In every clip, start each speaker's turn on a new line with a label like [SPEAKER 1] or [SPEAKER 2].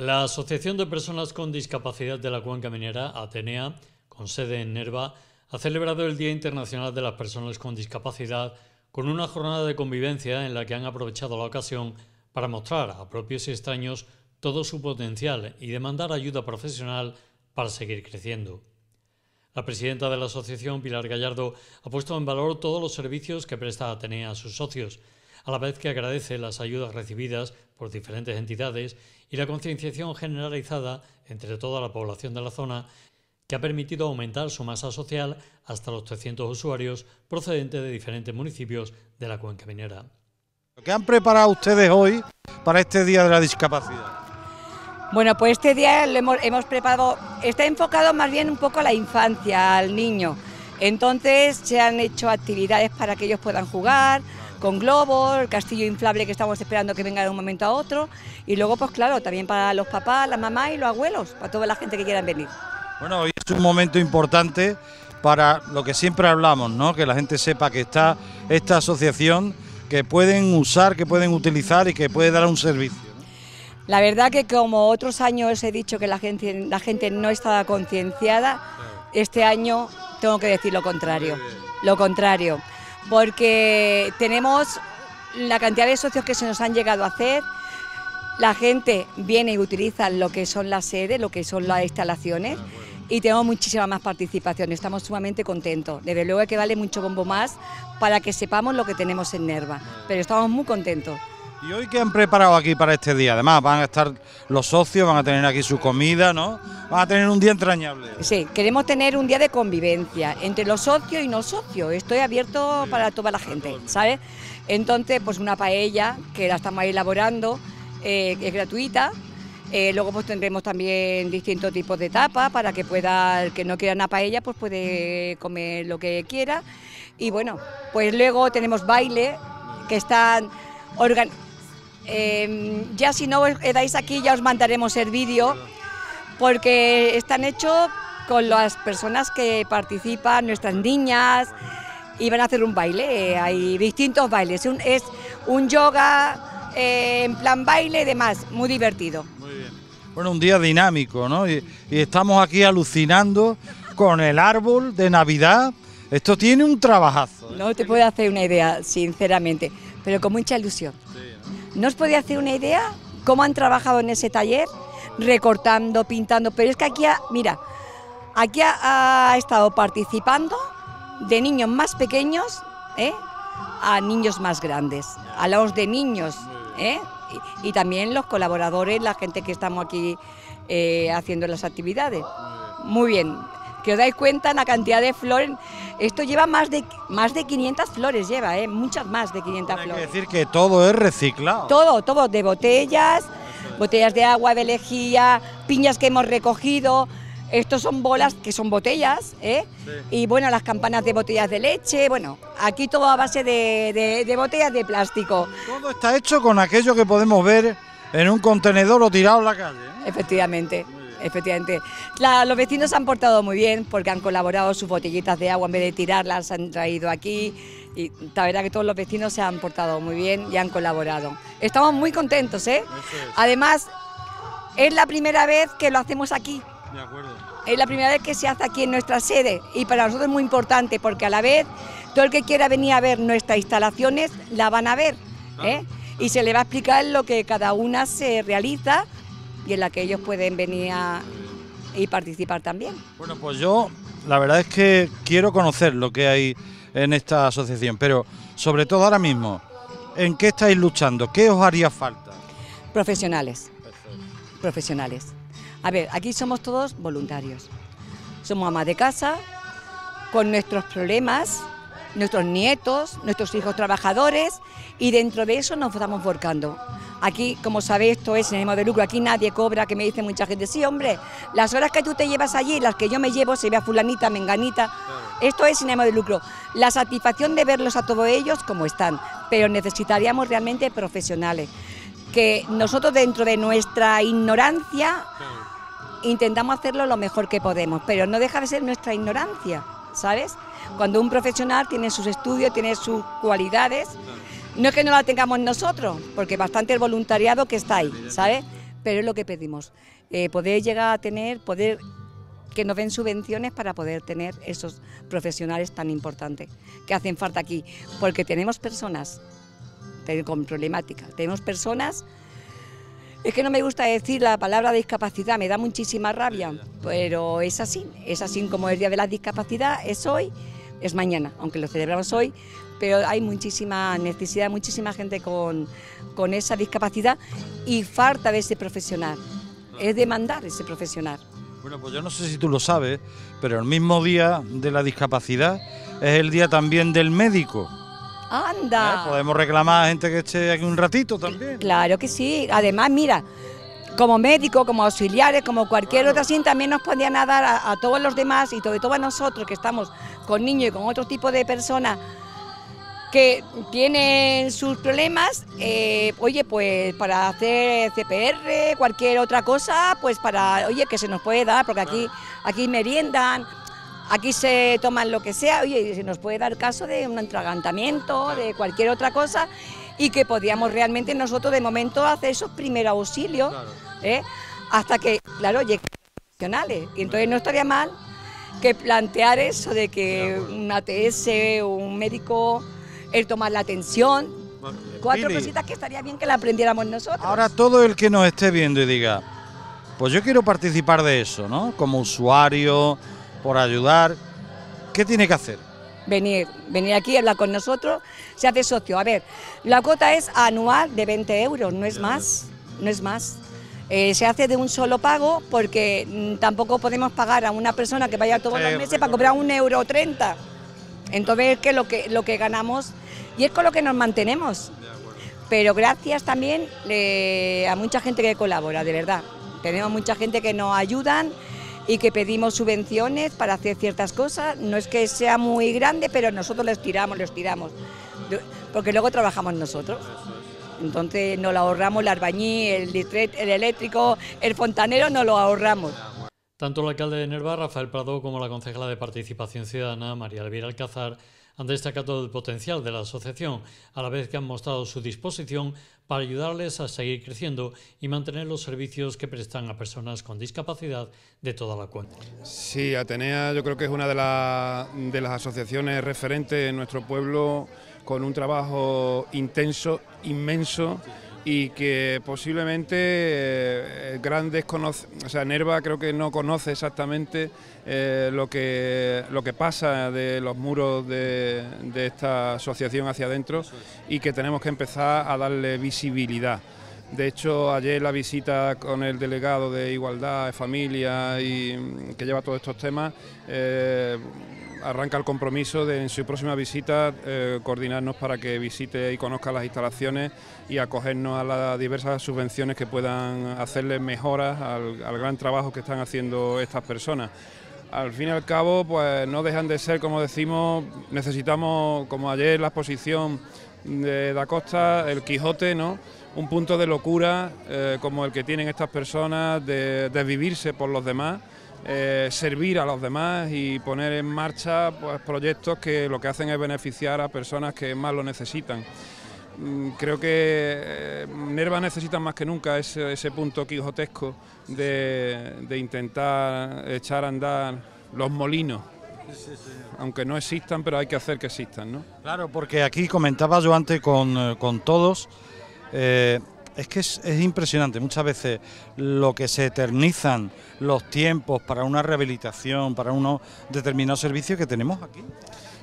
[SPEAKER 1] La Asociación de Personas con Discapacidad de la Cuenca Minera, Atenea, con sede en Nerva, ha celebrado el Día Internacional de las Personas con Discapacidad con una jornada de convivencia en la que han aprovechado la ocasión para mostrar a propios y extraños todo su potencial y demandar ayuda profesional para seguir creciendo. La presidenta de la asociación, Pilar Gallardo, ha puesto en valor todos los servicios que presta Atenea a sus socios, a la vez que agradece las ayudas recibidas por diferentes entidades y la concienciación generalizada entre toda la población de la zona que ha permitido aumentar su masa social hasta los 300 usuarios procedentes de diferentes municipios de la cuenca minera.
[SPEAKER 2] ¿Qué han preparado ustedes hoy para este Día de la Discapacidad?
[SPEAKER 3] Bueno, pues este día hemos, hemos, preparado, está enfocado más bien un poco a la infancia, al niño. Entonces se han hecho actividades para que ellos puedan jugar, con Globo, el castillo inflable que estamos esperando que venga de un momento a otro. Y luego, pues claro, también para los papás, las mamás y los abuelos, para toda la gente que quieran venir.
[SPEAKER 2] Bueno, hoy es un momento importante para lo que siempre hablamos, ¿no? Que la gente sepa que está esta asociación, que pueden usar, que pueden utilizar y que puede dar un servicio.
[SPEAKER 3] La verdad que como otros años he dicho que la gente, la gente no estaba concienciada, este año tengo que decir lo contrario. Lo contrario porque tenemos la cantidad de socios que se nos han llegado a hacer. La gente viene y utiliza lo que son las sedes, lo que son las instalaciones y tenemos muchísima más participación. Estamos sumamente contentos. Desde luego que vale mucho bombo más para que sepamos lo que tenemos en Nerva, pero estamos muy contentos.
[SPEAKER 2] ¿Y hoy qué han preparado aquí para este día? Además, van a estar los socios, van a tener aquí su comida, ¿no? Van a tener un día entrañable.
[SPEAKER 3] Sí, queremos tener un día de convivencia entre los socios y no socios. Estoy abierto para toda la gente, ¿sabes? Entonces, pues una paella que la estamos elaborando, eh, que es gratuita. Eh, luego pues tendremos también distintos tipos de tapas para que pueda, el que no quiera una paella, pues puede comer lo que quiera. Y bueno, pues luego tenemos baile que están organizados Em, ya si no os quedáis aquí ya os mandaremos el vídeo porque están hechos con las personas que participan, nuestras niñas, y van a hacer un baile, hay distintos bailes, un, es un yoga eh, en plan baile y demás, muy divertido.
[SPEAKER 2] Muy Bueno, un día dinámico, ¿no? Y, estamos aquí alucinando con el árbol de Navidad. Esto tiene un trabajazo.
[SPEAKER 3] ¿eh? No te puedo hacer una idea, sinceramente, pero con mucha ilusión. Sí, no os podía hacer una idea cómo han trabajado en ese taller, recortando, pintando, pero es que aquí, ha, mira, aquí ha, estado participando de niños más pequeños ¿eh? a niños más grandes. Hablamos de niños, ¿eh? y, también los colaboradores, la gente que estamos aquí eh, haciendo las actividades. Muy bien, que os dais cuenta en la cantidad de flores. Esto lleva más de, más de 500 flores, lleva, ¿eh? muchas más de 500
[SPEAKER 2] flores. Es decir que todo es reciclado.
[SPEAKER 3] Todo, todo, de botellas, botellas de agua, de lejía, piñas que hemos recogido. Estos son bolas que son botellas, ¿eh? y bueno, las campanas de botellas de leche, bueno, aquí todo a base de, botellas de plástico. Todo
[SPEAKER 2] está hecho con aquello que podemos ver en un contenedor o tirado en la
[SPEAKER 3] calle. ¿eh? Efectivamente efectivamente. los vecinos se han portado muy bien porque han colaborado sus botellitas de agua, en vez de tirarlas, han traído aquí. Y la verdad que todos los vecinos se han portado muy bien y han colaborado. Estamos muy contentos, ¿eh? Además, es la primera vez que lo hacemos aquí. De acuerdo. Es la primera vez que se hace aquí en nuestra sede y para nosotros es muy importante porque a la vez todo el que quiera venir a ver nuestras instalaciones la van a ver. ¿eh? Y se le va a explicar lo que cada una se realiza y en la que ellos pueden venir y participar también.
[SPEAKER 2] Bueno, pues yo la verdad es que quiero conocer lo que hay en esta asociación, pero sobre todo ahora mismo, ¿en qué estáis luchando? ¿Qué os haría falta?
[SPEAKER 3] Profesionales. Profesionales. A ver, aquí somos todos voluntarios. Somos amas de casa, con nuestros problemas, nuestros nietos, nuestros hijos trabajadores y dentro de eso nos estamos forcando... Aquí, como sabéis, esto es sinónimo de lucro, aquí nadie cobra, que me dice mucha gente, sí, hombre, las horas que tú te llevas allí, las que yo me llevo, se ve a fulanita, menganita, esto es cinema de lucro. La satisfacción de verlos a todos ellos como están, pero necesitaríamos realmente profesionales, que nosotros dentro de nuestra ignorancia intentamos hacerlo lo mejor que podemos, pero no deja de ser nuestra ignorancia, ¿sabes? Cuando un profesional tiene sus estudios, tiene sus cualidades, no es que no la tengamos nosotros, porque bastante el voluntariado que está ahí, ¿sabes? Pero es lo que pedimos, eh, poder llegar a tener, poder que nos den subvenciones para poder tener esos profesionales tan importantes que hacen falta aquí, porque tenemos personas con problemática, tenemos personas es que no me gusta decir la palabra discapacidad, me da muchísima rabia, pero es así, es así como el Día de la Discapacidad es hoy es mañana, aunque lo celebramos hoy, pero hay muchísima necesidad, muchísima gente con, con esa discapacidad y falta de ese profesional, es demandar ese profesional.
[SPEAKER 2] Bueno, pues yo no sé si tú lo sabes, pero el mismo día de la discapacidad es el día también del médico.
[SPEAKER 3] ¡Anda! Eh,
[SPEAKER 2] podemos reclamar a gente que esté aquí un ratito también.
[SPEAKER 3] Claro que sí. Además, mira, como médico, como auxiliares, como cualquier otra sin también nos podían dar a, todos los demás y sobre todo a nosotros que estamos con niños y con otro tipo de personas que tienen sus problemas, eh, oye, pues para hacer CPR, cualquier otra cosa, pues para, oye, que se nos puede dar, porque aquí, aquí meriendan, aquí se toman lo que sea, oye, y se nos puede dar caso de un entragantamiento, de cualquier otra cosa, y que podíamos realmente nosotros de momento hacer esos primeros auxilios ¿eh? hasta que, claro, lleguen profesionales. Y entonces no estaría mal que plantear eso de que un ATS un médico, el tomar la atención, cuatro cositas que estaría bien que la aprendiéramos nosotros. Ahora
[SPEAKER 2] todo el que nos esté viendo y diga, pues yo quiero participar de eso, ¿no? Como usuario, por ayudar, ¿qué tiene que hacer?
[SPEAKER 3] venir, venir aquí, hablar con nosotros, se hace socio. A ver, la cuota es anual de 20 euros, no es más, no es más. Eh, se hace de un solo pago porque mm, tampoco podemos pagar a una persona que vaya todos los este meses para cobrar un euro 30. Entonces es que lo que lo que ganamos y es con lo que nos mantenemos. Pero gracias también eh, a mucha gente que colabora, de verdad. Tenemos mucha gente que nos ayudan y que pedimos subvenciones para hacer ciertas cosas. No es que sea muy grande, pero nosotros les tiramos, los tiramos, porque luego trabajamos nosotros. Entonces nos lo ahorramos el Arbañí, el, el eléctrico, el fontanero, nos lo ahorramos.
[SPEAKER 1] Tanto el alcalde de Nerva, Rafael Prado, como la concejala de Participación Ciudadana, María Elvira Alcázar, han destacado el potencial de la asociación, a la vez que han mostrado su disposición para ayudarles a seguir creciendo y mantener los servicios que prestan a personas con discapacidad de toda la cuenca.
[SPEAKER 4] Sí, Atenea yo creo que es una de, las asociaciones referentes en nuestro pueblo con un trabajo intenso, inmenso y que posiblemente eh, grandes conoce, o sea, Nerva creo que no conoce exactamente eh, lo, que, lo que pasa de los muros de, esta asociación hacia adentro y que tenemos que empezar a darle visibilidad. De hecho, ayer la visita con el delegado de Igualdad, ...de Familia y mm, que lleva todos estos temas, eh, arranca el compromiso de en su próxima visita eh, coordinarnos para que visite y conozca las instalaciones y acogernos a las diversas subvenciones que puedan hacerle mejoras al, gran trabajo que están haciendo estas personas al fin y al cabo, pues no dejan de ser, como decimos, necesitamos, como ayer la exposición de Da Costa, el Quijote, ¿no? Un punto de locura eh, como el que tienen estas personas, de, de vivirse por los demás. Eh, servir a los demás y poner en marcha pues, proyectos que lo que hacen es beneficiar a personas que más lo necesitan. Mm, creo que eh, Nerva necesita más que nunca ese, punto quijotesco de, intentar echar a andar los molinos Aunque no existan, pero hay que hacer que existan, Claro, porque aquí
[SPEAKER 2] comentaba yo antes con, eh, todos, es que es, impresionante. Muchas veces lo que se eternizan los tiempos para una rehabilitación, para unos determinados servicios que tenemos aquí.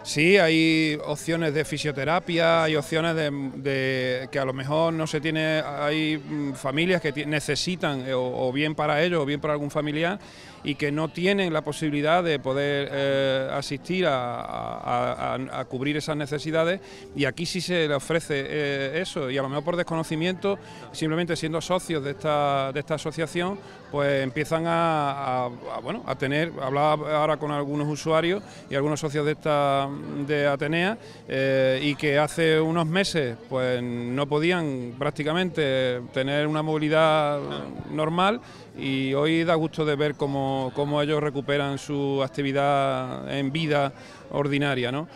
[SPEAKER 4] Sí, hay opciones de fisioterapia, hay opciones de, que a lo mejor no se tiene, hay mm, familias que necesitan, eh, o, o bien para ellos, o bien para algún familiar, y que no tienen la posibilidad de poder eh, asistir a, cubrir esas necesidades y aquí sí se les ofrece eh, eso y a lo mejor por desconocimiento, simplemente siendo socios de esta, asociación, pues empiezan a, a tener, hablaba ahora con algunos usuarios y algunos socios de esta de Atenea eh, y que hace unos meses pues no podían prácticamente tener una movilidad normal y hoy da gusto de ver cómo, ellos recuperan su actividad en vida ordinaria. ¿no?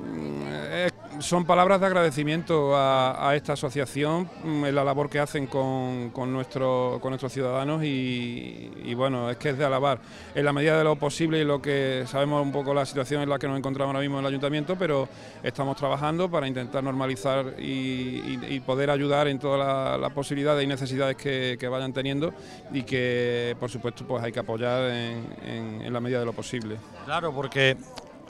[SPEAKER 4] Mm, eh, son palabras de agradecimiento a, esta asociación, mm, la labor que hacen con, nuestros ciudadanos y, bueno, es que es de alabar en la medida de lo posible y lo que sabemos un poco la situación en la que nos encontramos ahora mismo en el ayuntamiento, pero estamos trabajando para intentar normalizar y, poder ayudar en todas las posibilidades y necesidades que, vayan teniendo y que por supuesto pues hay que apoyar en, en la medida de lo posible.
[SPEAKER 2] Claro, porque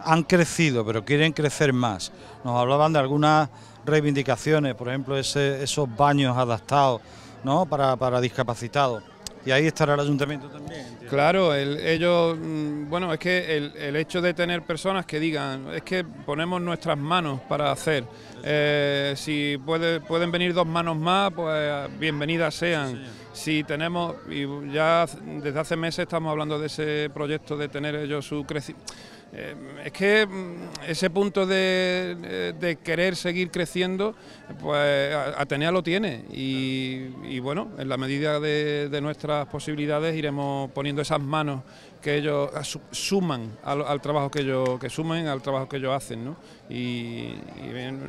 [SPEAKER 2] han crecido, pero quieren crecer más. Nos hablaban de algunas reivindicaciones, por ejemplo, esos baños adaptados ¿no? para, discapacitados.
[SPEAKER 4] Y ahí estará el ayuntamiento también. Claro, ellos, mm, bueno, es que el, hecho de tener personas que digan, es que ponemos nuestras manos para hacer, eh, si pueden venir dos manos más, pues bienvenidas sean. si tenemos, y ya desde hace meses estamos hablando de ese proyecto de tener ellos su crecimiento eh, es que mm, ese punto de, querer seguir creciendo, pues Atenea lo tiene y, bueno, en la medida de, nuestras posibilidades iremos poniendo esas manos que ellos suman al, trabajo que ellos que sumen, al trabajo que ellos hacen, Y,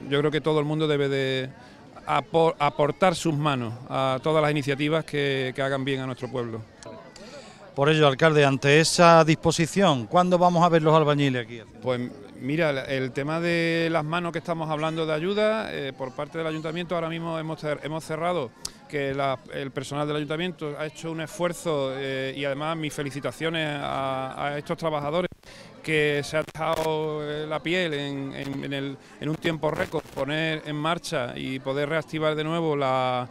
[SPEAKER 4] yo creo que todo el mundo debe de aportar sus manos a todas las iniciativas que hagan bien a nuestro pueblo.
[SPEAKER 2] Por ello, alcalde, ante esa disposición, ¿cuándo vamos a ver los
[SPEAKER 4] albañiles aquí? Pues mira, el tema de las manos que estamos hablando de ayuda, eh, por parte del ayuntamiento ahora mismo hemos, hemos cerrado que el personal del ayuntamiento ha hecho un esfuerzo eh, y además mis felicitaciones a, estos trabajadores que se ha dejado eh, la piel en, un tiempo récord poner en marcha y poder reactivar de nuevo la,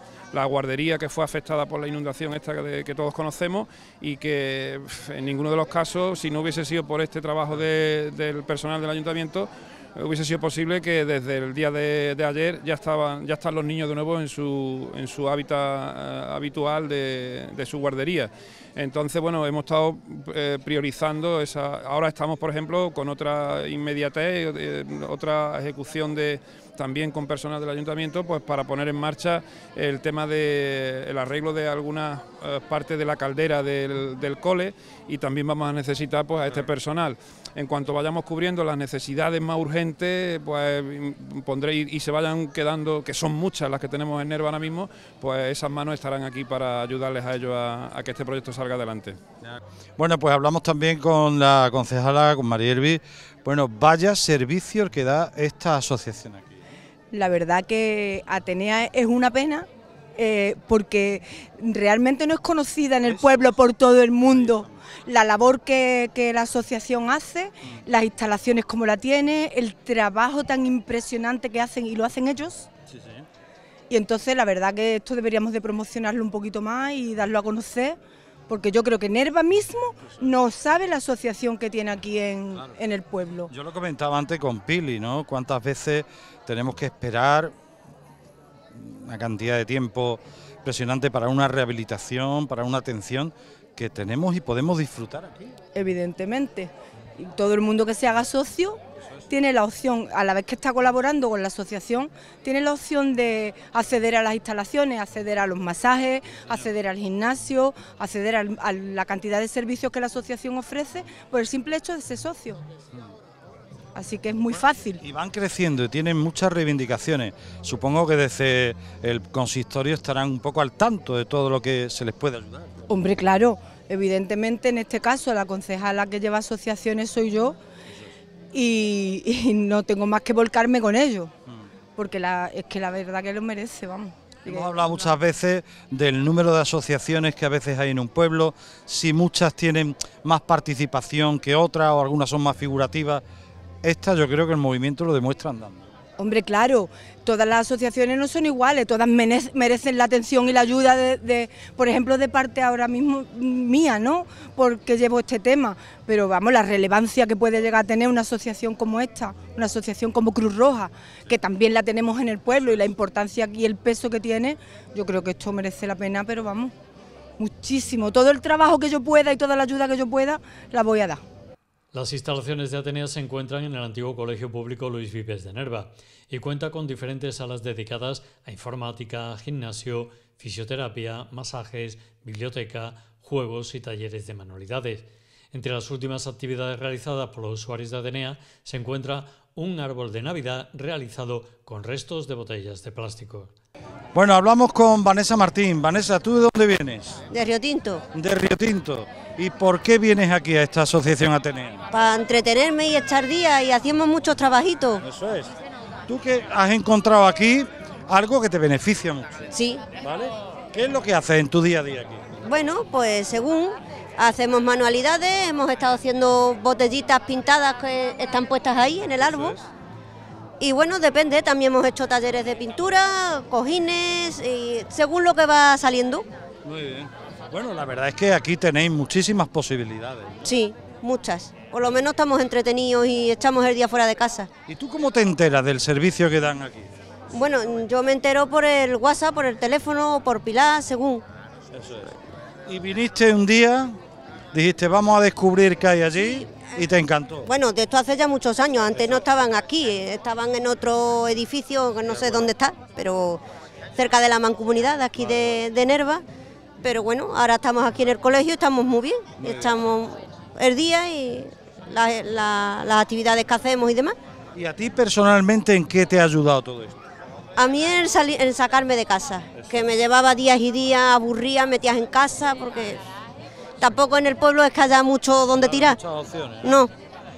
[SPEAKER 4] guardería que fue afectada por la inundación esta que, todos conocemos y que en ninguno de los casos, si no hubiese sido por este trabajo del personal del ayuntamiento, hubiese sido posible que desde el día de, ayer ya estaban ya están los niños de nuevo en su, en su hábitat eh, habitual de, su guardería. Entonces, bueno, hemos estado eh, priorizando esa. Ahora estamos, por ejemplo, con otra inmediatez, eh, otra ejecución de también con personal del ayuntamiento, pues para poner en marcha el tema de... ...el arreglo de algunas eh, partes de la caldera del, cole y también vamos a necesitar pues a este personal. En cuanto vayamos cubriendo las necesidades más urgentes, pues pondré y, se vayan quedando, que son muchas las que tenemos en Nerva ahora mismo, pues esas manos estarán aquí para ayudarles a ellos a, que este proyecto salga adelante.
[SPEAKER 2] Bueno, pues hablamos también con la concejala, con María Elvi. Bueno, vaya servicio que da esta asociación aquí
[SPEAKER 5] la verdad que Atenea es una pena eh, porque realmente no es conocida en el pueblo por todo el mundo. La labor que, la asociación hace, mm. las instalaciones como la tiene, el trabajo tan impresionante que hacen y lo hacen ellos. Y entonces la verdad que esto deberíamos de promocionarlo un poquito más y darlo a conocer porque yo creo que Nerva mismo no sabe la asociación que tiene aquí en, el
[SPEAKER 2] pueblo. Yo lo comentaba antes con Pili, ¿no? Cuántas veces tenemos que esperar una cantidad de tiempo impresionante para una rehabilitación, para una atención que tenemos y podemos disfrutar aquí.
[SPEAKER 5] Evidentemente. Y todo el mundo que se haga socio tiene la opción, a la vez que está colaborando con la asociación, tiene la opción de acceder a las instalaciones, acceder a los masajes, acceder al gimnasio, acceder a la cantidad de servicios que la asociación ofrece por el simple hecho de ser socio. Así que es muy fácil.
[SPEAKER 2] Y van creciendo y tienen muchas reivindicaciones. Supongo que desde el consistorio estarán un poco al tanto de todo lo que se les puede ayudar.
[SPEAKER 5] Hombre, claro. Evidentemente, en este caso, la concejala que lleva asociaciones soy yo y, no tengo más que volcarme con ellos, mm. porque la, es que la verdad que lo merece, vamos.
[SPEAKER 2] Hemos hablado muchas veces del número de asociaciones que a veces hay en un pueblo, si muchas tienen más participación que otras o algunas son más figurativas. Esta yo creo que el movimiento lo demuestra andando.
[SPEAKER 5] Hombre, claro, todas las asociaciones no son iguales, todas merecen la atención y la ayuda, de, por ejemplo, de parte ahora mismo mía, ¿no? Porque llevo este tema, pero vamos, la relevancia que puede llegar a tener una asociación como esta, una asociación como Cruz Roja, que también la tenemos en el pueblo y la importancia y el peso que tiene, yo creo que esto merece la pena, pero vamos, muchísimo. Todo el trabajo que yo pueda y toda la ayuda que yo pueda, la voy a dar.
[SPEAKER 1] Las instalaciones de Atenea se encuentran en el antiguo Colegio Público Luis Vives de Nerva y cuenta con diferentes salas dedicadas a informática, gimnasio, fisioterapia, masajes, biblioteca, juegos y talleres de manualidades. Entre las últimas actividades realizadas por los usuarios de Atenea se encuentra un árbol de Navidad realizado con restos de botellas de plástico.
[SPEAKER 2] Bueno, hablamos con Vanessa Martín. Vanessa, ¿tú de dónde vienes?
[SPEAKER 6] De Río Tinto.
[SPEAKER 2] De Río ¿Y por qué vienes aquí a esta asociación tener?
[SPEAKER 6] Para entretenerme y estar día y hacemos muchos trabajitos.
[SPEAKER 2] Eso es. ¿Tú que has encontrado aquí algo que te beneficia mucho?
[SPEAKER 6] Sí. ¿Vale?
[SPEAKER 2] ¿Qué es lo que haces en tu día a día aquí?
[SPEAKER 6] Bueno, pues según hacemos manualidades, hemos estado haciendo botellitas pintadas que están puestas ahí en el árbol. Y bueno, depende, también hemos hecho talleres de pintura, cojines, y según lo que va saliendo.
[SPEAKER 4] Muy bien. Bueno,
[SPEAKER 2] la verdad es que aquí tenéis muchísimas posibilidades.
[SPEAKER 6] Sí, muchas. Por lo menos estamos entretenidos y echamos el día fuera de casa.
[SPEAKER 2] ¿Y tú cómo te enteras del servicio que dan aquí?
[SPEAKER 6] Bueno, yo me entero por el WhatsApp, por el teléfono, por Pilar, según.
[SPEAKER 2] Eso es. ¿Y viniste un día dijiste, vamos a descubrir qué hay allí. Eh, ¿Y te encantó?
[SPEAKER 6] Bueno, de esto hace ya muchos años, antes no estaban aquí, estaban en otro edificio, que no sé dónde está, pero cerca de la mancomunidad, aquí de, Nerva, pero bueno, ahora estamos aquí en el colegio, estamos muy bien, estamos el día y las actividades que hacemos y demás.
[SPEAKER 2] ¿Y a ti personalmente en qué te ha ayudado todo esto?
[SPEAKER 6] A mí en sacarme de casa, que me llevaba días y días, aburría, metías en casa, porque tampoco en el pueblo es que haya mucho donde tirar. Muchas opciones. No,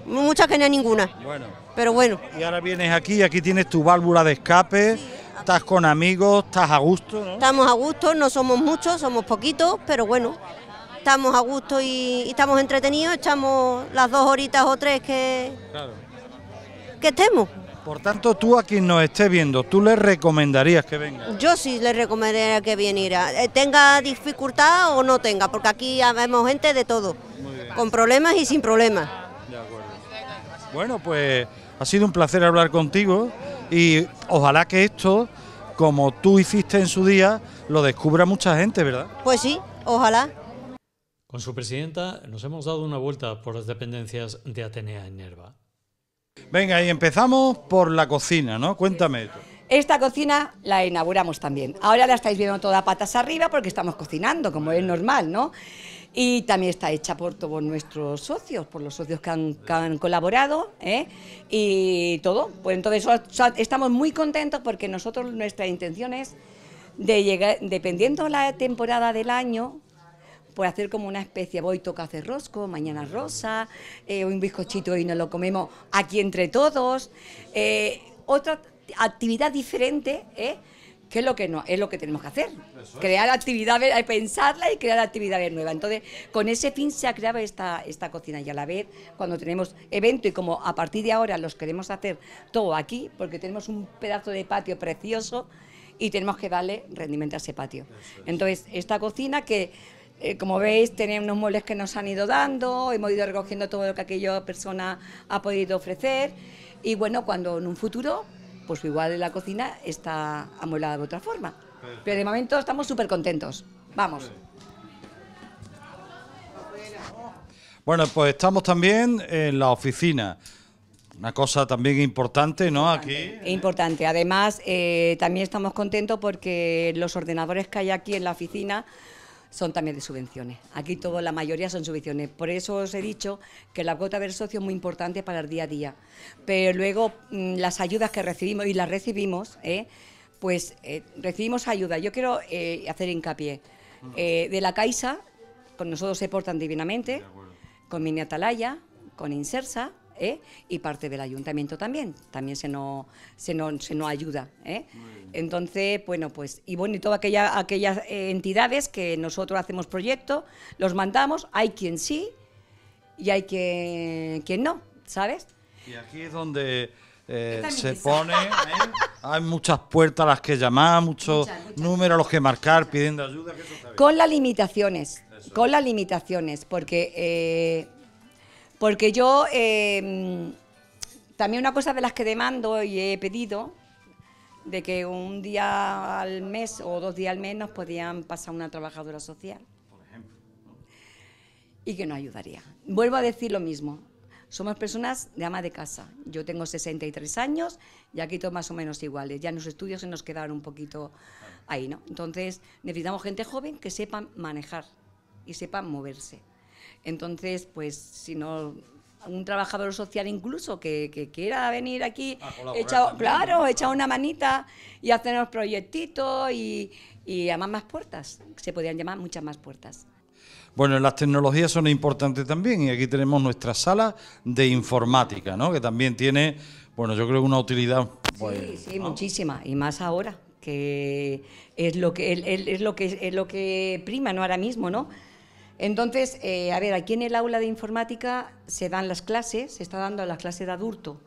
[SPEAKER 6] muchas que no hay ninguna. Bueno.
[SPEAKER 2] Pero bueno. Y ahora vienes aquí y aquí tienes tu válvula de escape. Estás con amigos, estás a gusto,
[SPEAKER 6] Estamos a gusto, no somos muchos, somos poquitos, pero bueno, estamos a gusto y, estamos entretenidos, echamos las dos horitas o tres que,
[SPEAKER 2] que estemos. Por tanto, tú a quien nos esté viendo, ¿tú le recomendarías que venga?
[SPEAKER 6] Yo sí le recomendaría que viniera, eh, tenga dificultad o no tenga, porque aquí vemos gente de todo, con problemas y sin problemas. De acuerdo.
[SPEAKER 2] Bueno, pues ha sido un placer hablar contigo y ojalá que esto, como tú hiciste en su día, lo descubra mucha gente, ¿verdad?
[SPEAKER 6] Pues sí, ojalá.
[SPEAKER 1] Con su presidenta nos hemos dado una vuelta por las dependencias de Atenea en Nerva.
[SPEAKER 2] Venga, y empezamos por la cocina, ¿no? Cuéntame.
[SPEAKER 3] Esta cocina la inauguramos también. Ahora la estáis viendo toda patas arriba porque estamos cocinando, como es normal, ¿no? Y también está hecha por todos nuestros socios, por los socios que han, colaborado ¿eh? y todo. Pues entonces estamos muy contentos porque nosotros nuestra intención es de llegar, dependiendo la temporada del año, ...por hacer como una especie, voy toca hacer rosco, mañana rosa, eh, un bizcochito y nos lo comemos aquí entre todos. Eh, otra actividad diferente, ¿eh? que es lo que no, es lo que tenemos que hacer, crear actividades, pensarla y crear actividades nuevas. Entonces, con ese fin se ha creado esta, esta cocina y a la vez cuando tenemos evento y como a partir de ahora los queremos hacer todo aquí, porque tenemos un pedazo de patio precioso y tenemos que darle rendimiento a ese patio. Entonces, esta cocina que eh, como veis, tenemos unos muebles que nos han ido dando, hemos ido recogiendo todo lo que aquella persona ha podido ofrecer y bueno, cuando en un futuro, pues igual la cocina está amueblada de otra forma. Pero de momento estamos súper contentos. Vamos.
[SPEAKER 2] Bueno, pues estamos también en la oficina. Una cosa también importante, ¿no? Aquí.
[SPEAKER 3] Importante. Además, eh, también estamos contentos porque los ordenadores que hay aquí en la oficina son también de subvenciones. Aquí todo, la mayoría son subvenciones. Por eso os he dicho que la cuota del socio es muy importante para el día a día. Pero luego mm, las ayudas que recibimos, y las recibimos, ¿eh? pues eh, recibimos ayuda. Yo quiero eh, hacer hincapié. de la Caixa, con nosotros se portan divinamente, con Mini Atalaya, con Insersa, ¿eh? y parte del ayuntamiento también, también se nos no, se no ayuda. ¿eh? Entonces, bueno, pues, y bueno, y todas aquellas entidades que nosotros hacemos proyectos, los mandamos, hay quien sí y hay quien, quien no, ¿sabes?
[SPEAKER 2] Y aquí es donde... Eh, se pone. Hay muchas puertas a las que llamar, muchos números a los que marcar pidiendo ayuda. Que
[SPEAKER 3] Con las limitaciones, con las limitaciones, porque porque yo, em, también una cosa de las que demando y he pedido, de que un día al mes o dos días al mes nos podían pasar una trabajadora social. Por ejemplo. Y que nos ayudaría. Vuelvo a decir lo mismo. Somos personas de ama de casa. Yo tengo 63 años y aquí todos más o menos iguales. Ya en los estudios se nos quedaron un poquito ahí, ¿no? Entonces necesitamos gente joven que sepa manejar y sepa moverse. Entonces, pues si no un trabajador social incluso que, quiera venir aquí, claro, echar una manita y hacer unos proyectitos y, llamar más puertas, se podían llamar muchas más puertas.
[SPEAKER 2] Bueno, las tecnologías son importantes también y aquí tenemos nuestra sala de informática, ¿no? que también tiene, bueno, yo creo una utilidad.
[SPEAKER 3] sí, muchísima y más ahora que es lo que es lo que es lo que prima no ahora mismo, ¿no? Entonces, eh, a ver, aquí en el aula de informática se dan las clases, se está dando la clase de adulto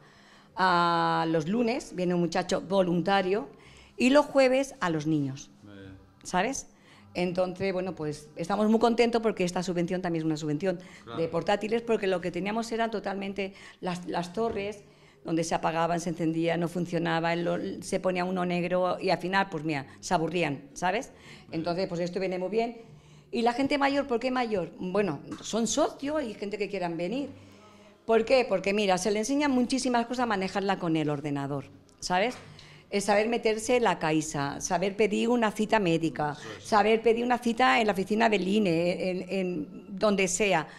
[SPEAKER 3] a los lunes, viene un muchacho voluntario, y los jueves a los niños, ¿sabes? Entonces, bueno, pues estamos muy contentos porque esta subvención también es una subvención de portátiles, porque lo que teníamos eran totalmente las, torres donde se apagaban, se encendían, no funcionaba, se ponía uno negro y al final, pues mira, se aburrían, ¿sabes? Entonces, pues esto viene muy bien ¿Y la gente mayor por qué mayor? Bueno, son socios y gente que quieran venir. ¿Por qué? Porque mira, se le enseñan muchísimas cosas a manejarla con el ordenador, ¿sabes? saber meterse en la caixa, saber pedir una cita médica, saber pedir una cita en la oficina del INE, en, en donde sea.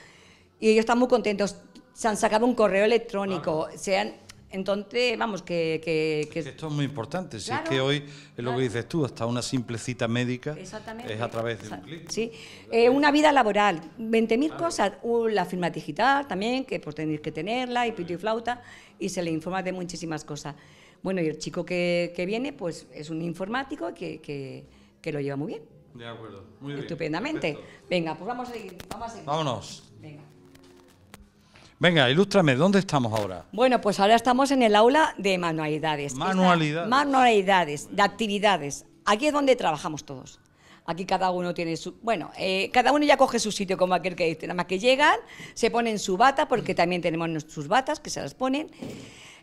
[SPEAKER 3] Y ellos están muy contentos. Se han sacado un correo electrónico, se han entonces,
[SPEAKER 2] vamos, que, Esto es muy importante, si es que hoy, es lo que dices tú, hasta una simple cita médica es a través de un
[SPEAKER 3] clic. Sí, eh, eh, una vida laboral, 20.000 cosas, la firma digital también, que por pues tenéis que tenerla, y pito y flauta, y se le informa de muchísimas cosas. Bueno, y el chico que, viene, pues es un informático que, lo lleva muy bien.
[SPEAKER 2] De acuerdo, muy bien. Estupendamente.
[SPEAKER 3] Venga, pues vamos a seguir. Vamos
[SPEAKER 2] a seguir. Vámonos. Venga. Venga, ilústrame, ¿dónde estamos ahora?
[SPEAKER 3] Bueno, pues ahora estamos en el aula de manualidades. Manualidades. Manualidades, de actividades. Aquí es donde trabajamos todos. Aquí cada uno tiene su... Bueno, eh, cada uno ya coge su sitio como aquel que dice. Nada más que llegan, se ponen su bata, porque también tenemos sus batas que se las ponen.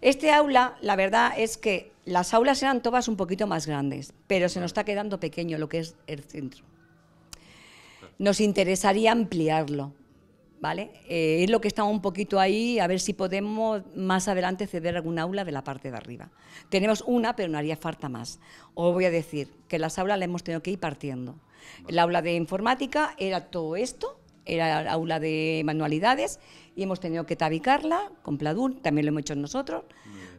[SPEAKER 3] Este aula, la verdad es que las aulas eran todas un poquito más grandes, pero se nos está quedando pequeño lo que es el centro. Nos interesaría ampliarlo ¿vale? Eh, es lo que está un poquito ahí, a ver si podemos más adelante ceder alguna aula de la parte de arriba. Tenemos una, pero no haría falta más. Os voy a decir que las aulas las hemos tenido que ir partiendo. El aula de informática era todo esto, era aula de manualidades, y hemos tenido que tabicarla con Pladur, también lo hemos hecho nosotros,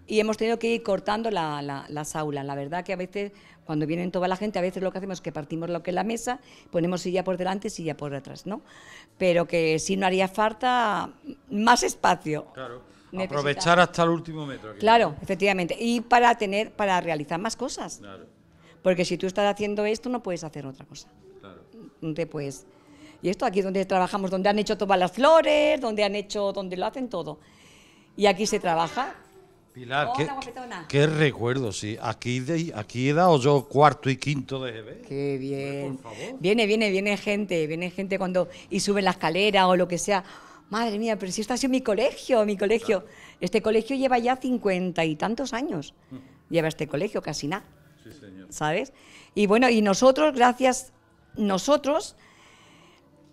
[SPEAKER 3] y hemos tenido que ir cortando las aulas. La verdad que a veces cuando vienen toda la gente, a veces lo que hacemos es que partimos lo que es la mesa, ponemos silla por delante, silla por detrás, ¿no? Pero que si no haría falta más espacio. Claro. Aprovechar
[SPEAKER 2] hasta el último metro. Claro,
[SPEAKER 3] efectivamente. Y para tener, para realizar más cosas. Claro. Porque si tú estás haciendo esto, no puedes hacer otra cosa. Claro. y esto aquí es donde trabajamos, donde han hecho todas las flores, donde han hecho, donde lo hacen todo. Y aquí se trabaja
[SPEAKER 2] Pilar, qué, recuerdo, sí. Aquí, he dado yo cuarto y quinto de GB. Qué bien. Por
[SPEAKER 3] favor. Viene, viene, viene gente, viene gente cuando y sube la escalera o lo que sea. Madre mía, pero si esto ha sido mi colegio, mi colegio. Este colegio lleva ya cincuenta y tantos años. Lleva este colegio, casi nada. Sí, señor. ¿Sabes? Y bueno, y nosotros, gracias, nosotros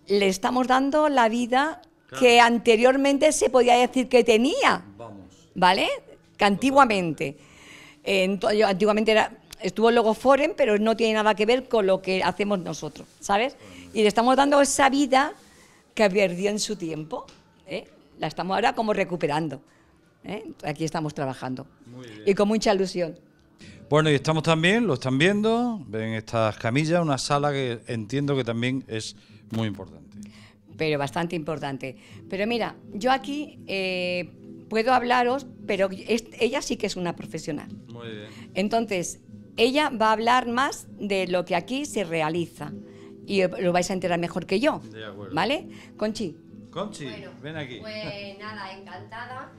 [SPEAKER 3] le estamos dando la vida que anteriormente se podía decir que tenía. Vamos. ¿Vale? antiguamente, eh, antiguamente era, estuvo el logo Foren pero no tiene nada que ver con lo que hacemos nosotros, ¿sabes? Y le estamos dando esa vida que perdió en su tiempo, ¿eh? la estamos ahora como recuperando. ¿eh? Aquí estamos trabajando y con mucha ilusión.
[SPEAKER 2] Bueno, y estamos también, lo están viendo, ven estas camillas, una sala que entiendo que también es muy importante.
[SPEAKER 3] Pero bastante importante. Pero mira, yo aquí eh, puedo hablaros, pero ella sí que es una profesional. Muy bien. Entonces, ella va a hablar más de lo que aquí se realiza y lo vais a enterar mejor que yo. De acuerdo. ¿Vale? Conchi.
[SPEAKER 7] Conchi,
[SPEAKER 2] ven aquí. Pues
[SPEAKER 7] nada, encantada.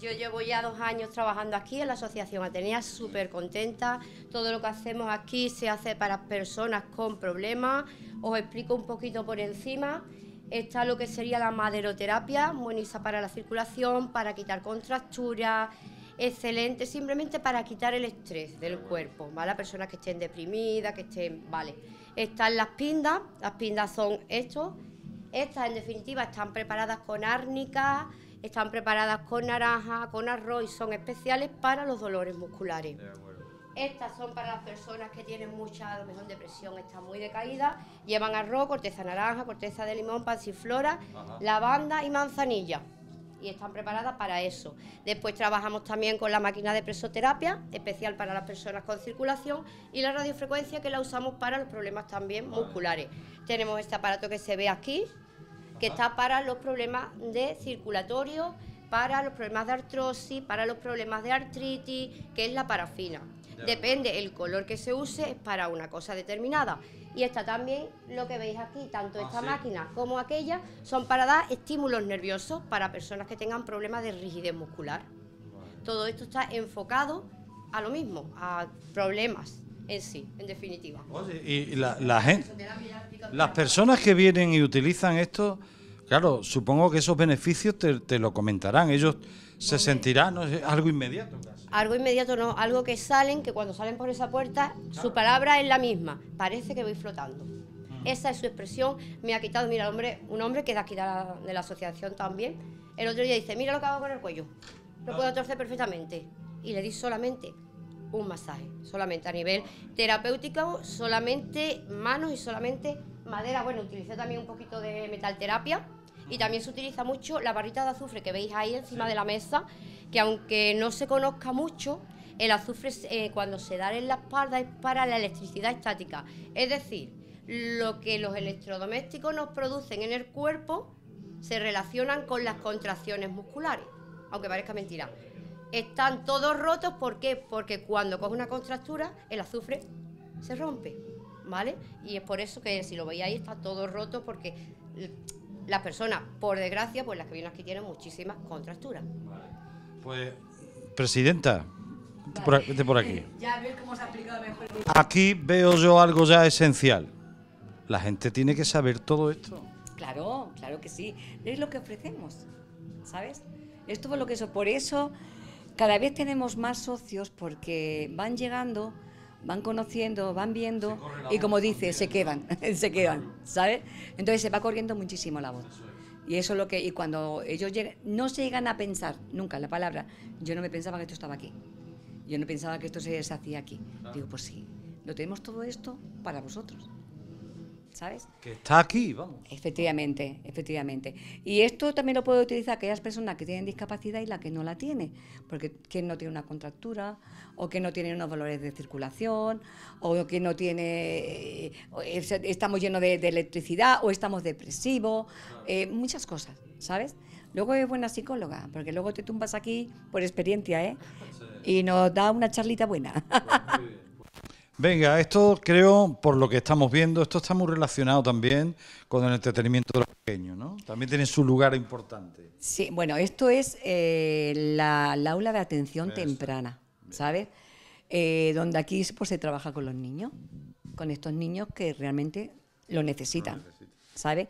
[SPEAKER 7] Yo llevo ya dos años trabajando aquí en la Asociación Atenea, súper contenta. Todo lo que hacemos aquí se hace para personas con problemas. Os explico un poquito por encima está lo que sería la maderoterapia, buenísima para la circulación, para quitar contracturas, excelente simplemente para quitar el estrés del cuerpo, ¿vale? personas que estén deprimidas, que estén, vale. Están las pindas, las pindas son estos. Estas en definitiva están preparadas con árnica, están preparadas con naranja, con arroz y son especiales para los dolores musculares. Estas son para las personas que tienen mucha, a lo mejor, depresión, están muy decaídas. Llevan arroz, corteza naranja, corteza de limón, pansiflora, lavanda y manzanilla. Y están preparadas para eso. Después trabajamos también con la máquina de presoterapia, especial para las personas con circulación, y la radiofrecuencia que la usamos para los problemas también musculares. Tenemos este aparato que se ve aquí, que está para los problemas de circulatorio, para los problemas de artrosis, para los problemas de artritis, que es la parafina. Depende el color que se use para una cosa determinada. Y está también lo que veis aquí, tanto ah, esta máquina como aquella, son para dar estímulos nerviosos para personas que tengan problemas de rigidez muscular. Todo esto está enfocado a lo mismo, a problemas en sí, en definitiva.
[SPEAKER 2] y la, gente, las personas que vienen y utilizan esto, claro, supongo que esos beneficios te, te lo comentarán. Ellos se sentirá ¿no? algo inmediato.
[SPEAKER 7] Algo inmediato, no, algo que salen, que cuando salen por esa puerta, su palabra es la misma, parece que voy flotando. Mm. Esa es su expresión, me ha quitado, mira, hombre, un hombre que da de aquí la, de la, asociación también, el otro día dice, mira lo que hago con el cuello, lo puedo ah. torcer perfectamente, y le di solamente un masaje, solamente a nivel terapéutico, solamente manos y solamente madera, bueno, utilicé también un poquito de metalterapia, y también se utiliza mucho la barrita de azufre que veis ahí encima de la mesa, que aunque no se conozca mucho, el azufre eh, cuando se da en la espalda es para la electricidad estática, es decir, lo que los electrodomésticos nos producen en el cuerpo se relacionan con las contracciones musculares, aunque parezca mentira. Están todos rotos, ¿por qué? Porque cuando coge una contractura, el azufre se rompe, ¿vale? Y es por eso que si lo veis ahí está todo roto porque las personas, por desgracia, pues las que vienen aquí tienen muchísimas contracturas.
[SPEAKER 2] Pues, presidenta, por, por aquí.
[SPEAKER 7] Ya cómo
[SPEAKER 2] Aquí veo yo algo ya esencial. La gente tiene que saber todo esto.
[SPEAKER 3] Claro, claro que sí. Es lo que ofrecemos, ¿sabes? Esto es lo que eso. Por eso cada vez tenemos más socios porque van llegando van conociendo, van viendo y como dice, se quedan, se quedan, ¿sabes? Entonces se va corriendo muchísimo la voz. Y eso es lo que, y cuando ellos llegan, no se llegan a pensar nunca la palabra, yo no me pensaba que esto estaba aquí, yo no pensaba que esto se hacía aquí. Digo, pues sí, lo tenemos todo esto para vosotros. ¿sabes?
[SPEAKER 2] Que está aquí, vamos.
[SPEAKER 3] Efectivamente, efectivamente. Y esto también lo puede utilizar aquellas personas que tienen discapacidad y la que no la tiene, porque quien no tiene una contractura, o que no tiene unos valores de circulación, o que no tiene, eh, estamos llenos de, electricidad, o estamos depresivos, eh, muchas cosas, ¿sabes? Luego es buena psicóloga, porque luego te tumbas aquí por experiencia, ¿eh? Y nos da una charlita buena.
[SPEAKER 2] Venga, esto creo, por lo que estamos viendo, esto está muy relacionado también con el entretenimiento de los pequeños, ¿no? También tiene su lugar importante.
[SPEAKER 3] Sí, bueno, esto es eh, la, aula de atención temprana, ¿sabes? Eh, donde aquí pues, se trabaja con los niños, con estos niños que realmente lo necesitan, ¿sabes?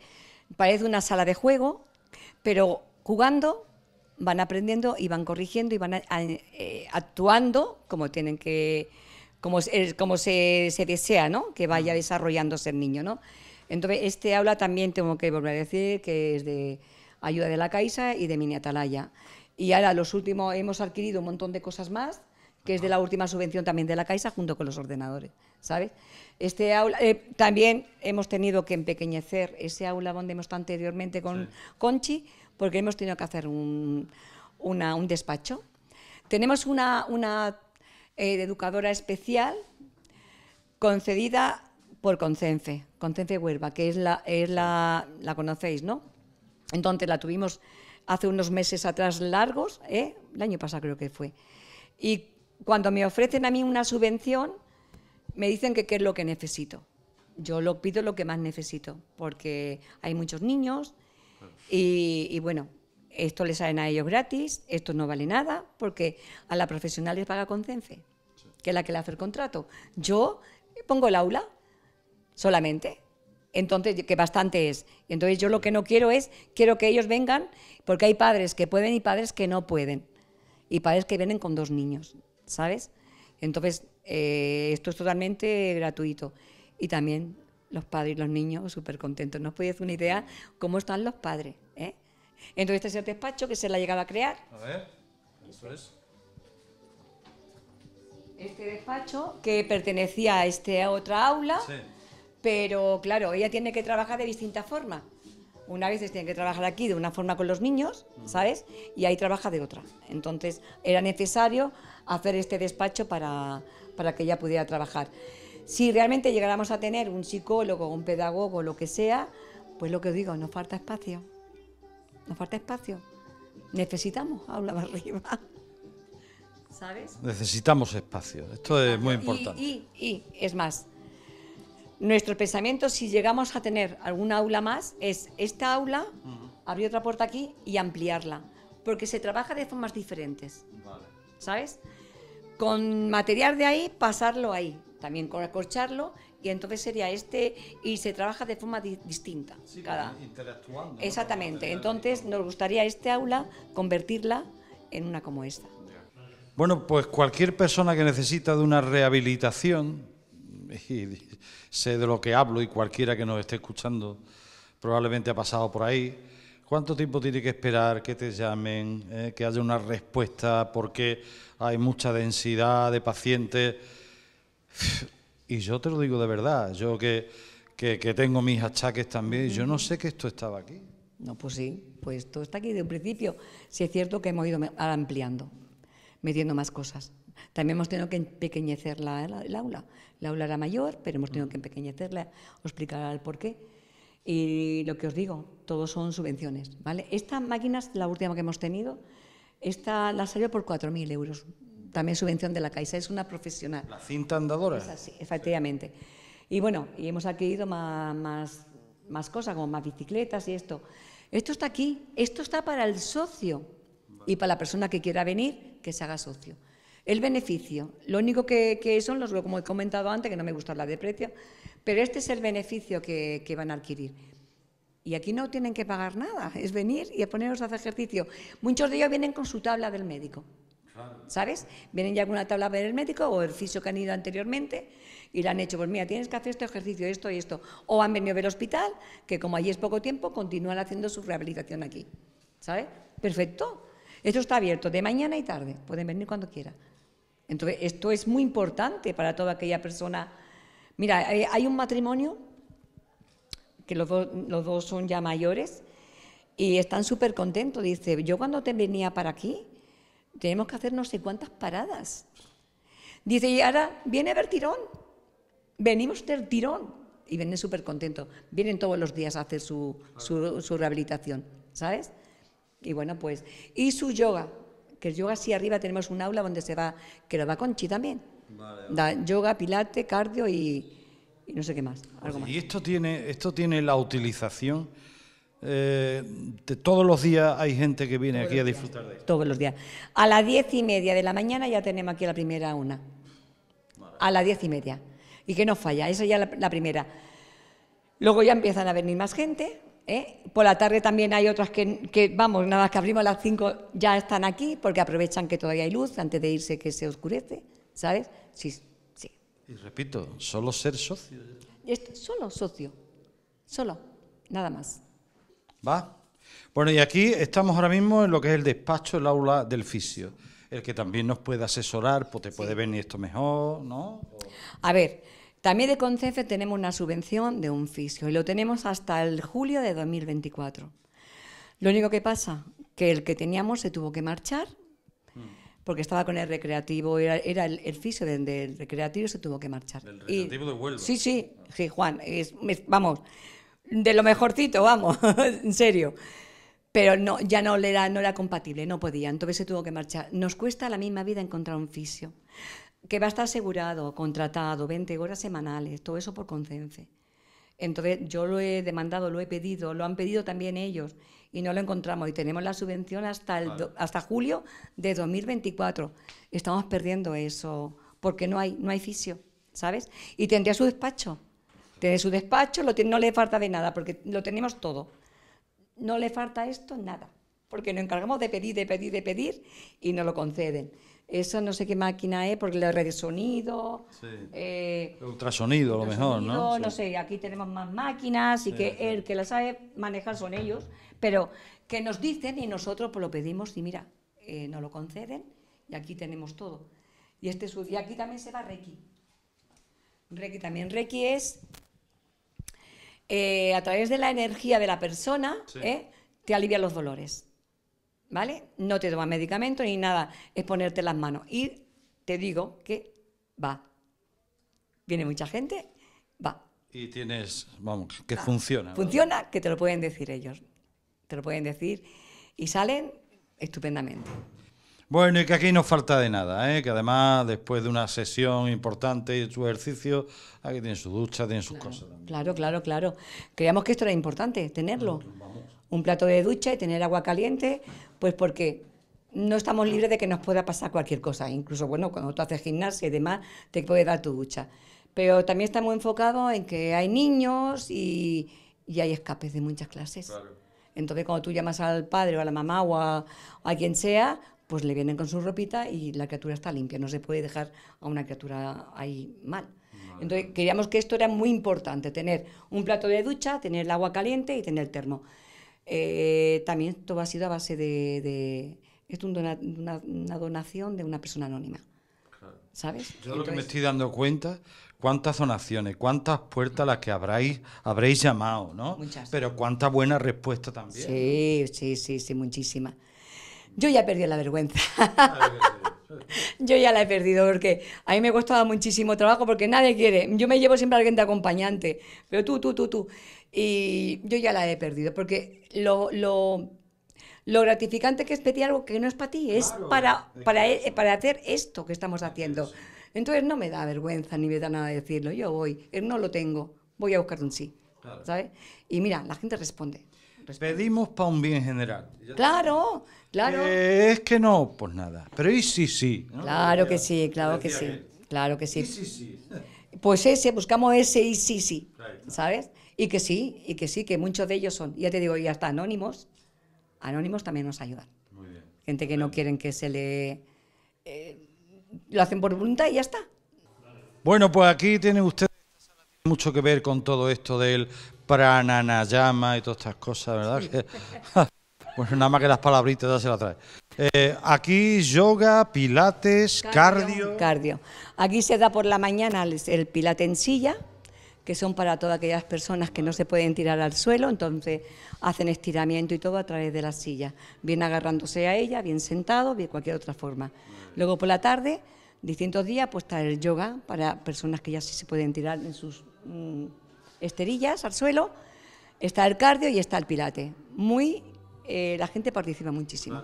[SPEAKER 3] Parece una sala de juego, pero jugando van aprendiendo y van corrigiendo y van eh, actuando como tienen que como, como se, desea, ¿no? Que vaya mm. desarrollándose el niño, ¿no? Entonces, este aula también tengo que volver a decir que es de ayuda de la Caixa y de Mini Atalaya. Y ahora, los últimos, hemos adquirido un montón de cosas más, que es de la última subvención también de la Caixa, junto con los ordenadores, ¿sabes? Este aula, eh, también hemos tenido que empequeñecer ese aula donde hemos estado anteriormente con Conchi, porque hemos tenido que hacer un, un despacho. Tenemos una, una eh, educadora especial concedida por Concenfe, Concenfe Huelva, que es la, es la, conocéis, ¿no? Entonces la tuvimos hace unos meses atrás largos, ¿eh? el año pasado creo que fue. Y cuando me ofrecen a mí una subvención, me dicen que qué es lo que necesito. Yo lo pido lo que más necesito, porque hay muchos niños y bueno, esto les salen a ellos gratis, esto no vale nada, porque a la profesional les paga CENFE, que es la que le hace el contrato. Yo pongo el aula solamente, entonces, que bastante es. Entonces yo lo que no quiero es, quiero que ellos vengan, porque hay padres que pueden y padres que no pueden, y padres que vienen con dos niños, ¿sabes? Entonces, eh, esto es totalmente gratuito. Y también los padres y los niños súper contentos. No os podéis una idea cómo están los padres, ¿eh? Entonces este es el despacho que se la llegaba a crear.
[SPEAKER 7] A ver, es.
[SPEAKER 3] Este despacho que pertenecía a este a otra aula, sí. pero claro, ella tiene que trabajar de distinta forma. Una vez tiene que trabajar aquí de una forma con los niños, mm. ¿sabes? Y ahí trabaja de otra. Entonces era necesario hacer este despacho para, para que ella pudiera trabajar. Si realmente llegáramos a tener un psicólogo, un pedagogo, lo que sea, pues lo que os digo, nos falta espacio nos falta espacio. Necesitamos aula arriba. ¿Sabes?
[SPEAKER 2] Necesitamos espacio. Esto es muy importante.
[SPEAKER 3] Y, es más, nuestro pensamiento, si llegamos a tener alguna aula más, es esta aula, abrir otra puerta aquí y ampliarla. Porque se trabaja de formas diferentes. ¿Sabes? Con material de ahí, pasarlo ahí. También con acorcharlo y entonces sería este y se trabaja de forma distinta. Exactamente. Entonces nos gustaría este aula convertirla en una como esta.
[SPEAKER 2] Bueno, pues cualquier persona que necesita de una rehabilitación, y sé de lo que hablo y cualquiera que nos esté escuchando probablemente ha pasado por ahí, ¿Cuánto tiempo tiene que esperar que te llamen, eh, que haya una respuesta? Porque hay mucha densidad de pacientes. Y yo te lo digo de verdad, yo que, tengo mis achaques también, yo no sé que esto estaba aquí.
[SPEAKER 3] No, pues sí, pues esto está aquí de un principio. Sí es cierto que hemos ido ampliando, metiendo más cosas. También hemos tenido que empequeñecer la, el aula. La aula era mayor, pero hemos tenido que empequeñecerla, os explicaré el porqué. Y lo que os digo, todos son subvenciones, ¿vale? Esta máquina la última que hemos tenido. Esta la salió por 4.000 euros, también subvención de la Caixa, es una profesional. La cinta andadora. Es así, efectivamente. Y bueno, y hemos adquirido más, más, cosas, como más bicicletas y esto. Esto está aquí, esto está para el socio y para la persona que quiera venir, que se haga socio. El beneficio, lo único que, son los, como he comentado antes, que no me gusta hablar de precio, pero este es el beneficio que, van a adquirir. Y aquí no tienen que pagar nada, es venir y a a hacer ejercicio. Muchos de ellos vienen con su tabla del médico. ¿Sabes? Vienen ya con una tabla el médico o el fisio que han ido anteriormente y le han hecho, pues mira, tienes que hacer este ejercicio, esto y esto. O han venido del hospital, que como allí es poco tiempo, continúan haciendo su rehabilitación aquí. ¿Sabes? Perfecto. Esto está abierto de mañana y tarde. Pueden venir cuando quieran. Entonces, esto es muy importante para toda aquella persona. Mira, eh, hay un matrimonio que los, los dos son ya mayores y están súper contentos. Dice, yo cuando te venía para aquí, tenemos que hacer no sé cuántas paradas. Dice, y ahora viene a ver tirón. Venimos del tirón. Y viene súper contento. Vienen todos los días a hacer su, su, rehabilitación, ¿sabes? Y bueno, pues. Y su yoga, que el yoga sí arriba tenemos un aula donde se va, que lo va Conchi también. Da yoga, pilate, cardio y, y, no sé qué más.
[SPEAKER 2] Algo más. Y esto tiene, esto tiene la utilización eh, todos los días hay gente que viene aquí a disfrutar de esto. Todos los días.
[SPEAKER 3] A las diez y media de la mañana ya tenemos aquí la primera una. A las diez y media. Y que no falla, esa ya la, la primera. Luego ya empiezan a venir más gente. ¿eh? Por la tarde también hay otras que, vamos, nada más que abrimos a las cinco ya están aquí porque aprovechan que todavía hay luz antes de irse que se oscurece, ¿sabes? Sí,
[SPEAKER 2] Y repito, solo ser socio.
[SPEAKER 3] solo socio, solo, nada más.
[SPEAKER 2] ¿Va? Bueno, y aquí estamos ahora mismo en lo que es el despacho, el aula del fisio, el que también nos puede asesorar, pues te puede venir esto mejor, ¿no?
[SPEAKER 3] A ver, también de Concefe tenemos una subvención de un fisio y lo tenemos hasta el julio de 2024. Lo único que pasa, que el que teníamos se tuvo que marchar mm. porque estaba con el recreativo, era, el, fisio del, recreativo se tuvo que marchar. ¿El
[SPEAKER 2] recreativo
[SPEAKER 3] de Sí, sí, Juan, vamos, de lo mejorcito, vamos, en serio. Pero no, ya no era, no era compatible, no podía, entonces se tuvo que marchar. Nos cuesta la misma vida encontrar un fisio, que va a estar asegurado, contratado, 20 horas semanales, todo eso por conciencia. Entonces yo lo he demandado, lo he pedido, lo han pedido también ellos y no lo encontramos y tenemos la subvención hasta, hasta julio de 2024. Estamos perdiendo eso porque no hay, no hay fisio, ¿sabes? Y tendría su despacho tiene su despacho, no le falta de nada, porque lo tenemos todo. No le falta esto nada, porque nos encargamos de pedir, de pedir, de pedir y no lo conceden. Eso no sé qué máquina es, porque la red de sonido. Eh,
[SPEAKER 2] ultrasonido, a lo mejor, ¿no? No
[SPEAKER 3] sé, aquí tenemos más máquinas y que el que las sabe manejar son ellos, pero que nos dicen y nosotros pues, lo pedimos y mira, eh, no lo conceden y aquí tenemos todo. Y, este, y aquí también se va Reiki. Reiki también. Reiki es eh, a través de la energía de la persona, ¿eh? te alivia los dolores. ¿Vale? No te tomas medicamento ni nada, es ponerte las manos. Y te digo que va. Viene mucha gente, va.
[SPEAKER 2] Y tienes, vamos, que funciona.
[SPEAKER 3] Funciona, que te lo pueden decir ellos. Te lo pueden decir y salen estupendamente.
[SPEAKER 2] Bueno, y que aquí no falta de nada, ¿eh? que además después de una sesión importante y su ejercicio, aquí tienen su ducha, tienen sus cosas.
[SPEAKER 3] Claro, claro, claro. Creíamos que esto era importante, tenerlo. Pues Un plato de ducha y tener agua caliente, pues porque no estamos libres de que nos pueda pasar cualquier cosa. Incluso, bueno, cuando tú haces gimnasia y demás, te puede dar tu ducha. Pero también estamos enfocados en que hay niños y, hay escapes de muchas clases. Entonces, cuando tú llamas al padre o a la mamá o a quien sea, pues le vienen con su ropita y la criatura está limpia. No se puede dejar a una criatura ahí mal. Entonces, queríamos que esto era muy importante, tener un plato de ducha, tener el agua caliente y tener el termo. Eh, también esto ha sido a base de... Esto es una, donación de una persona anónima. ¿Sabes? Yo lo que me estoy
[SPEAKER 2] dando cuenta, cuántas donaciones, cuántas puertas las que habráis, habréis llamado, ¿no? Muchas. Pero cuánta buena respuesta también. Sí, sí, sí, sí, muchísimas.
[SPEAKER 3] Yo ya perdí la vergüenza. Ah, yo ya la he perdido porque a mí me costaba muchísimo trabajo porque nadie quiere. Yo me llevo siempre a alguien de acompañante, pero tú, tú, tú, tú. Y yo ya la he perdido porque lo, lo, gratificante que es pedir algo que no es para ti, es para, para, e, para hacer esto que estamos haciendo. Entonces no me da vergüenza ni me da nada decirlo. Yo voy, no lo tengo, voy a buscar un sí. ¿sabes? Y mira, la gente responde.
[SPEAKER 2] Pedimos para un bien general.
[SPEAKER 3] Claro. Claro.
[SPEAKER 2] Eh, es que no, pues nada. Pero y sí, sí. Claro que sí, claro que sí. Claro que sí. sí, sí.
[SPEAKER 3] Pues ese, buscamos ese y sí, sí. ¿Sabes? Y que sí, y que sí, que muchos de ellos son, ya te digo, y hasta anónimos, anónimos también nos ayudan. Muy bien. Gente que no quieren que se le... Eh, lo hacen por voluntad y ya está.
[SPEAKER 2] Bueno, pues aquí tiene usted mucho que ver con todo esto del prananayama y todas estas cosas, ¿verdad? Pues nada más que las palabritas ya se las trae. Eh, aquí yoga, pilates, cardio.
[SPEAKER 3] Cardio. Aquí se da por la mañana el pilate en silla, que son para todas aquellas personas que no se pueden tirar al suelo, entonces hacen estiramiento y todo a través de la silla, bien agarrándose a ella, bien sentado, bien cualquier otra forma. Luego por la tarde, distintos días, pues está el yoga para personas que ya sí se pueden tirar en sus mm, esterillas al suelo, está el cardio y está el pilate. Muy eh, la gente participa muchísimo.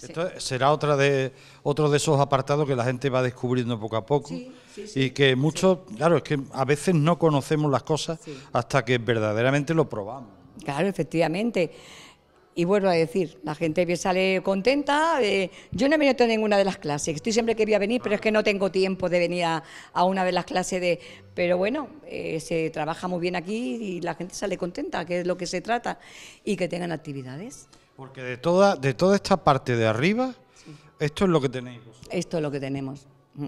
[SPEAKER 2] Esto será otra de, otro de esos apartados que la gente va descubriendo poco a poco y que muchos, claro, es que a veces no conocemos las cosas hasta que verdaderamente lo probamos.
[SPEAKER 3] Claro, efectivamente. Y vuelvo a decir, la gente sale contenta. Eh, yo no he venido a ninguna de las clases. Estoy siempre que voy a venir, pero es que no tengo tiempo de venir a, una de las clases de. Pero bueno, eh, se trabaja muy bien aquí y la gente sale contenta, que es lo que se trata, y que tengan actividades.
[SPEAKER 2] Porque de toda, de toda esta parte de arriba, esto es lo que tenéis.
[SPEAKER 3] Esto es lo que tenemos. Mm.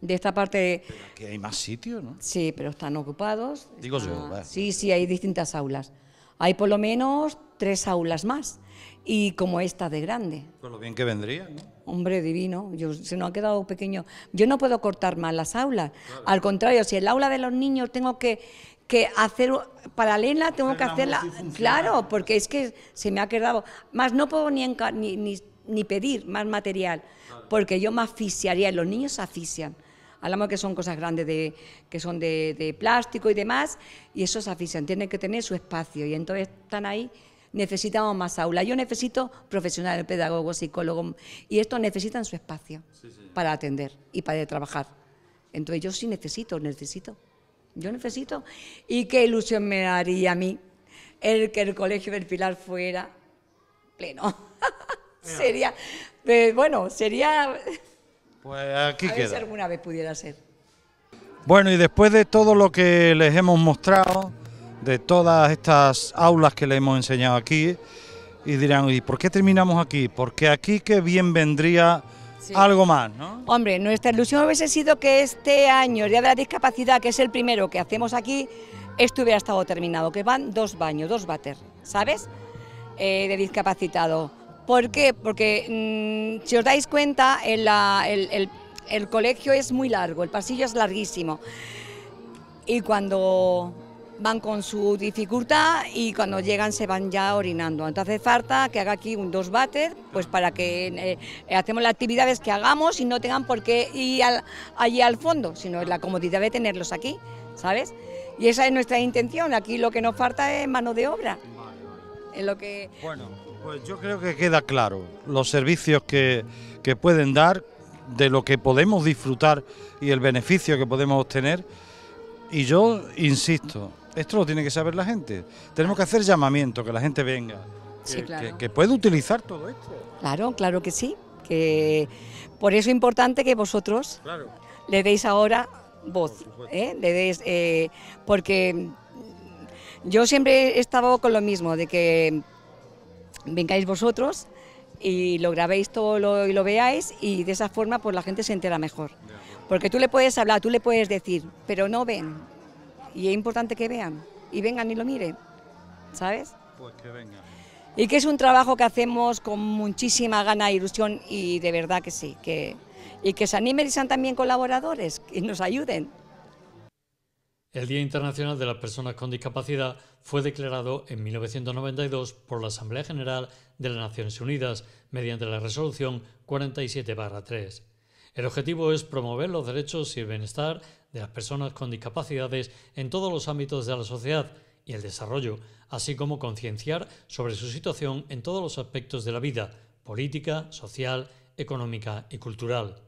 [SPEAKER 3] De esta parte.
[SPEAKER 2] Que hay más sitios,
[SPEAKER 3] ¿no? Sí, pero están ocupados.
[SPEAKER 2] Digo yo. Sí,
[SPEAKER 3] sí, hay distintas aulas. Hay por lo menos tres aulas más y como esta de grande.
[SPEAKER 2] Con lo bien que vendría, ¿no?
[SPEAKER 3] Hombre divino, yo, se nos ha quedado pequeño. Yo no puedo cortar más las aulas. Al contrario, si el aula de los niños tengo que, que hacer paralela, tengo que hacerla. Claro, porque es que se me ha quedado. Más no puedo ni, ni, ni, pedir más material, porque yo me asfixiaría. Los niños se asfixian. Hablamos que son cosas grandes de, que son de, de plástico y demás, y esos se asfixian. Tienen que tener su espacio y entonces están ahí necesitamos más aulas. Yo necesito profesionales, pedagogos, psicólogos, y estos necesitan su espacio para atender y para trabajar. Entonces yo sí necesito, necesito, yo necesito. Y qué ilusión me haría a mí el que el Colegio del Pilar fuera pleno. sería, pues, bueno, sería...
[SPEAKER 2] Pues aquí si
[SPEAKER 3] alguna vez pudiera ser.
[SPEAKER 2] Bueno, y después de todo lo que les hemos mostrado, de todas estas aulas que le hemos enseñado aquí y dirán, ¿y por qué terminamos aquí? Porque aquí que bien vendría algo más, ¿no?
[SPEAKER 3] Hombre, nuestra ilusión hubiese sido que este año, el Día de la Discapacidad, que es el primero que hacemos aquí, estuviera estado terminado, que van dos baños, dos váter, ¿sabes? Eh, de discapacitado. ¿Por qué? Porque mm, si os dais cuenta, el, el colegio es muy largo, el pasillo es larguísimo. Y cuando van con su dificultad y cuando llegan se van ya orinando. Entonces falta que haga aquí un dos bates, pues para que eh, hacemos las actividades que hagamos y no tengan por qué ir allí al fondo, sino la comodidad de tenerlos aquí, ¿sabes? Y esa es nuestra intención, aquí lo que nos falta es mano de obra. ...en lo que... Bueno,
[SPEAKER 2] pues yo creo que queda claro los servicios que, que pueden dar, de lo que podemos disfrutar y el beneficio que podemos obtener. Y yo insisto, esto lo tiene que saber la gente. Tenemos que hacer llamamiento, que la gente venga. que, que, puede utilizar todo esto. Claro, claro que sí. Que
[SPEAKER 3] por eso es importante que vosotros le deis ahora voz, ¿eh? deis, eh, porque yo siempre he estado con lo mismo, de que vengáis vosotros y lo grabéis todo y lo veáis y de esa forma pues la gente se entera mejor. Porque tú le puedes hablar, tú le puedes decir, pero no ven, y es importante que vean y vengan y lo miren, ¿sabes?
[SPEAKER 5] Pues que vengan.
[SPEAKER 3] Y que es un trabajo que hacemos con muchísima gana, e ilusión y de verdad que sí, que, y que se animen y sean también colaboradores y nos ayuden.
[SPEAKER 1] El Día Internacional de las Personas con Discapacidad fue declarado en 1992 por la Asamblea General de las Naciones Unidas mediante la Resolución 47-3. El objetivo es promover los derechos y el bienestar de las personas con discapacidades en todos los ámbitos de la sociedad y el desarrollo, así como concienciar sobre su situación en todos los aspectos de la vida, política, social, económica y cultural.